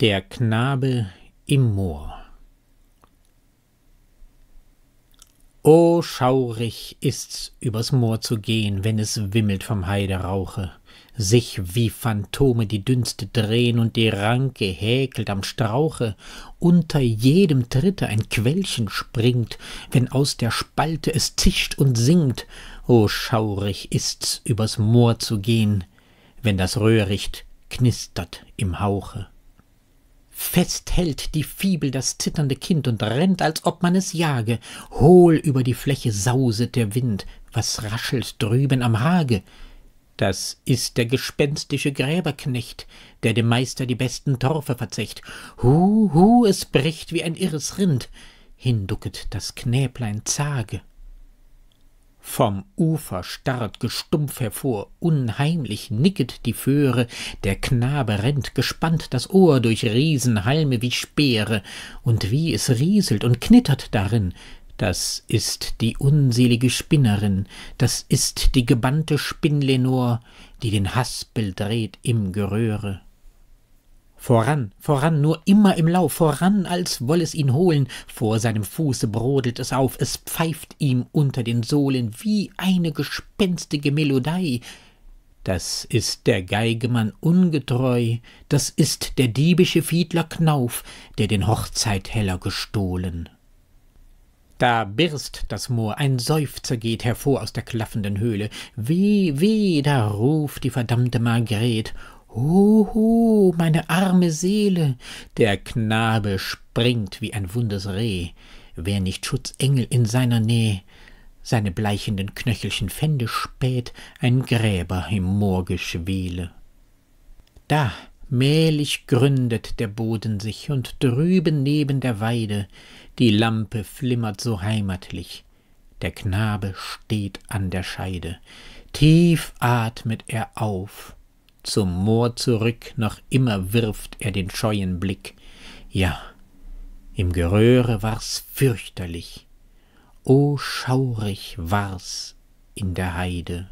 Der Knabe im Moor O schaurig ist's, übers Moor zu gehen, wenn es wimmelt vom Heiderauche, sich wie Phantome die Dünste drehn und die Ranke häkelt am Strauche, unter jedem Tritte ein Quellchen springt, wenn aus der Spalte es zischt und singt, O schaurig ist's, übers Moor zu gehen, wenn das Röhricht knistert im Hauche. Fest hält die Fibel das zitternde Kind und rennt, als ob man es jage. Hohl über die Fläche sauset der Wind, was raschelt drüben am Hage? Das ist der gespenstische Gräberknecht, der dem Meister die besten Torfe verzecht. Hu, hu, es bricht wie ein irres Rind, hinducket das Knäblein zage. Vom Ufer starrt gestumpf hervor, unheimlich nicket die Föhre, der Knabe rennt gespannt das Ohr durch Riesenhalme wie Speere, und wie es rieselt und knittert darin, das ist die unselige Spinnerin, das ist die gebannte Spinnlenor, die den Haspel dreht im Geröhre. Voran, voran, nur immer im Lauf, voran, als woll es ihn holen. Vor seinem Fuße brodelt es auf, es pfeift ihm unter den Sohlen wie eine gespenstige Melodei. Das ist der Geigemann ungetreu, das ist der diebische Fiedler Knauf, der den Hochzeitheller gestohlen. Da birst das Moor, ein Seufzer geht hervor aus der klaffenden Höhle. Weh, weh, da ruft die verdammte Margret. Ho, ho, meine arme Seele. Der Knabe springt wie ein wundes Reh. wer nicht Schutzengel in seiner Nähe, seine bleichenden Knöchelchen fände spät ein Gräber im Moorgeschwele. Da mählich gründet der Boden sich, und drüben neben der Weide die Lampe flimmert so heimatlich. Der Knabe steht an der Scheide, tief atmet er auf, zum Moor zurück, noch immer wirft er den scheuen Blick. Ja, im Geröre war's fürchterlich. O oh, schaurig war's in der Heide.